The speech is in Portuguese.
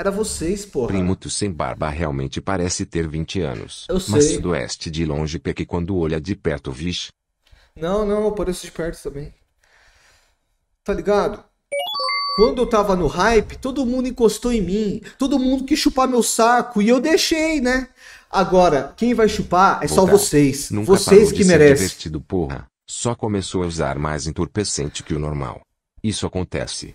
Era vocês, porra. Primo, tu sem barba realmente parece ter 20 anos. Eu sei. Mas sudoeste de longe peque quando olha de perto, vixe. Não, não, eu pareço perto também. Tá ligado? Quando eu tava no hype, todo mundo encostou em mim. Todo mundo quis chupar meu saco e eu deixei, né? Agora, quem vai chupar é Vou só dar. vocês. Nunca vocês que merecem. Vestido, porra. Só começou a usar mais entorpecente que o normal. Isso acontece.